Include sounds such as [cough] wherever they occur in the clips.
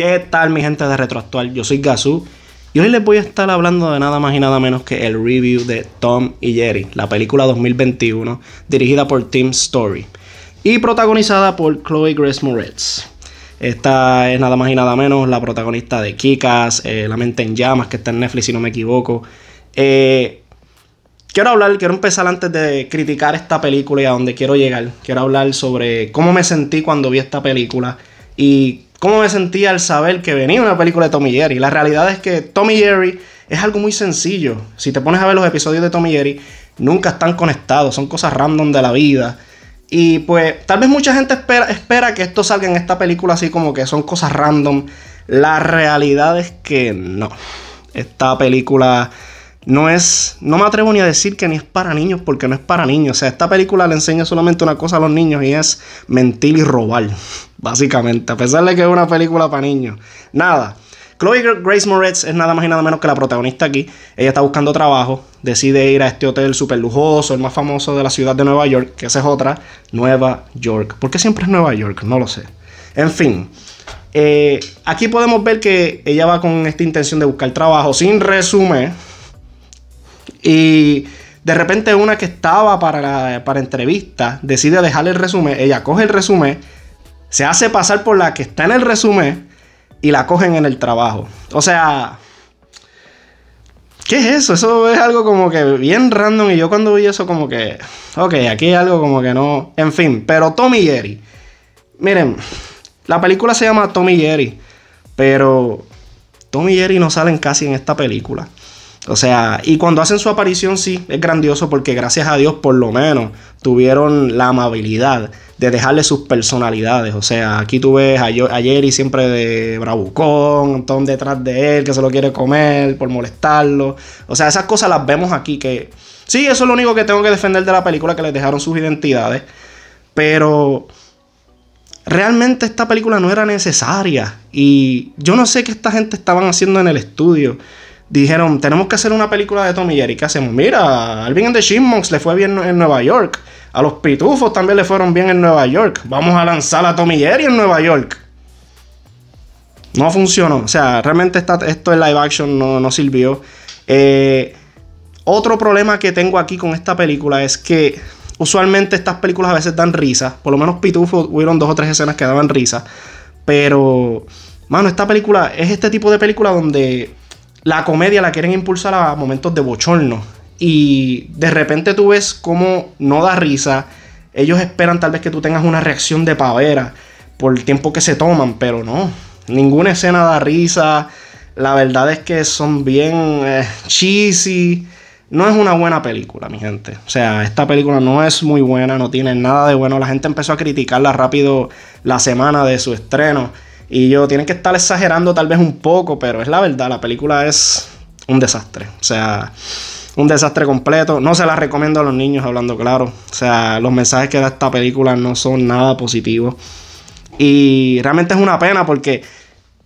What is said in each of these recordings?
¿Qué tal mi gente de Retroactual? Yo soy Gazú y hoy les voy a estar hablando de nada más y nada menos que el review de Tom y Jerry, la película 2021 dirigida por Tim Story y protagonizada por Chloe Grace Moretz. Esta es nada más y nada menos la protagonista de Kikas, eh, La mente en llamas, que está en Netflix si no me equivoco. Eh, quiero hablar, quiero empezar antes de criticar esta película y a dónde quiero llegar. Quiero hablar sobre cómo me sentí cuando vi esta película y cómo me sentía al saber que venía una película de Tommy Jerry. La realidad es que Tommy Jerry es algo muy sencillo. Si te pones a ver los episodios de Tommy Jerry, nunca están conectados, son cosas random de la vida. Y pues tal vez mucha gente espera, espera que esto salga en esta película así como que son cosas random. La realidad es que no. Esta película no es, no me atrevo ni a decir que ni es para niños porque no es para niños. O sea, esta película le enseña solamente una cosa a los niños y es mentir y robar, [laughs] básicamente, a pesar de que es una película para niños. Nada. Chloe Grace Moretz es nada más y nada menos que la protagonista aquí. Ella está buscando trabajo, decide ir a este hotel súper lujoso, el más famoso de la ciudad de Nueva York, que esa es otra, Nueva York. ¿Por qué siempre es Nueva York? No lo sé. En fin, eh, aquí podemos ver que ella va con esta intención de buscar trabajo sin resumen y de repente una que estaba para, entrevista decide dejar el resumen, ella coge el resumen, se hace pasar por la que está en el resumen y la cogen en el trabajo. O sea, ¿qué es eso? Eso es algo como que bien random y yo cuando vi eso como que, ok, aquí hay algo como que no, en fin, pero Tommy Jerry. Miren, la película se llama Tommy Jerry, pero Tommy Jerry no salen casi en esta película. O sea, y cuando hacen su aparición, sí, es grandioso porque gracias a Dios por lo menos tuvieron la amabilidad de dejarle sus personalidades. O sea, aquí tú ves a, Jerry siempre de bravucón, todo detrás de él que se lo quiere comer por molestarlo. O sea, esas cosas las vemos aquí que... Sí, eso es lo único que tengo que defender de la película, que les dejaron sus identidades. Pero realmente esta película no era necesaria. Y yo no sé qué esta gente estaban haciendo en el estudio dijeron, tenemos que hacer una película de Tommy Jerry. ¿Qué hacemos? Mira, Alvin and the Chipmunks le fue bien en Nueva York. A los Pitufos también le fueron bien en Nueva York. Vamos a lanzar a Tommy Jerry en Nueva York. No funcionó. O sea, realmente esta, esto en live action no, no sirvió. Eh, otro problema que tengo aquí con esta película es que usualmente estas películas a veces dan risa. Por lo menos Pitufos hubieron dos o tres escenas que daban risa. Pero, mano, esta película es este tipo de película donde la comedia la quieren impulsar a momentos de bochorno. Y de repente tú ves cómo no da risa. Ellos esperan tal vez que tú tengas una reacción de pavera por el tiempo que se toman, pero no. Ninguna escena da risa. La verdad es que son bien eh, cheesy. No es una buena película, mi gente. O sea, esta película no es muy buena, no tiene nada de bueno. La gente empezó a criticarla rápido la semana de su estreno. Y yo, tienen que estar exagerando tal vez un poco, pero es la verdad, la película es un desastre. O sea, un desastre completo. No se la recomiendo a los niños, hablando claro. O sea, los mensajes que da esta película no son nada positivos. Y realmente es una pena porque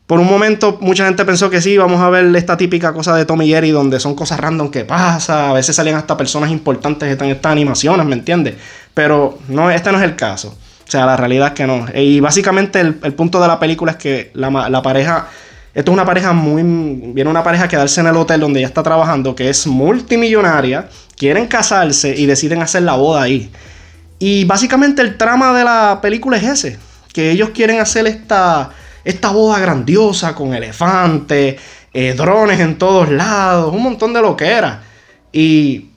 por un momento mucha gente pensó que sí, vamos a ver esta típica cosa de Tommy Jerry donde son cosas random que pasa, a veces salen hasta personas importantes que están en estas animaciones, ¿me entiendes? Pero no, este no es el caso. O sea, la realidad es que no. Eh, y básicamente el, punto de la película es que la, pareja. Esto es una pareja muy. Viene una pareja a quedarse en el hotel donde ella está trabajando, que es multimillonaria. Quieren casarse y deciden hacer la boda ahí. Y básicamente el trama de la película es ese. Que ellos quieren hacer esta. Esta boda grandiosa con elefantes, eh, drones en todos lados, un montón de lo que era. Y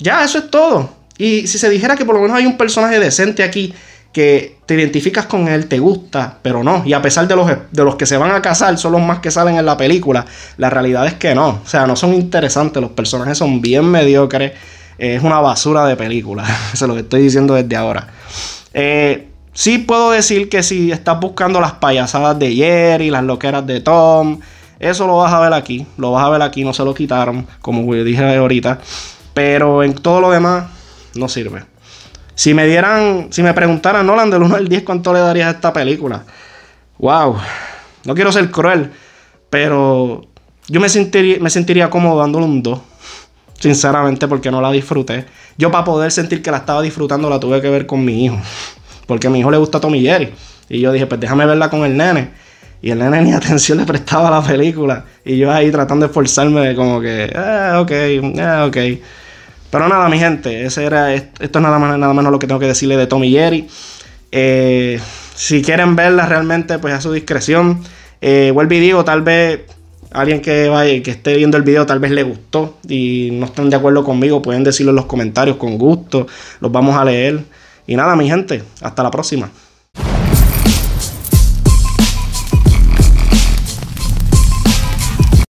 ya, eso es todo. Y si se dijera que por lo menos hay un personaje decente aquí que te identificas con él, te gusta, pero no. Y a pesar de los, de los que se van a casar, son los más que salen en la película. La realidad es que no. O sea, no son interesantes, los personajes son bien mediocres. Es una basura de película. [laughs] Eso es lo que estoy diciendo desde ahora. si eh, sí puedo decir que si estás buscando las payasadas de Jerry, las loqueras de Tom, eso lo vas a ver aquí. Lo vas a ver aquí, no se lo quitaron, como dije ahorita. Pero en todo lo demás, no sirve. Si me dieran, si me preguntaran, Nolan, del 1 al 10, ¿cuánto le darías a esta película? Wow, no quiero ser cruel, pero yo me sentiría, me sentiría cómodo dándole un 2, sinceramente, porque no la disfruté. Yo para poder sentir que la estaba disfrutando la tuve que ver con mi hijo, porque a mi hijo le gusta Tommy Jerry. Y yo dije, pues déjame verla con el nene. Y el nene ni [laughs] atención le prestaba a la película. Y yo ahí tratando de esforzarme, como que, ah, ok, ah, ok. Pero nada, mi gente, ese era, esto es nada más nada menos lo que tengo que decirle de Tommy Jerry. Eh, si quieren verla realmente, pues a su discreción. Eh, o el y digo, tal vez alguien que vaya, que esté viendo el video, tal vez le gustó y no están de acuerdo conmigo, pueden decirlo en los comentarios con gusto. Los vamos a leer. Y nada, mi gente, hasta la próxima.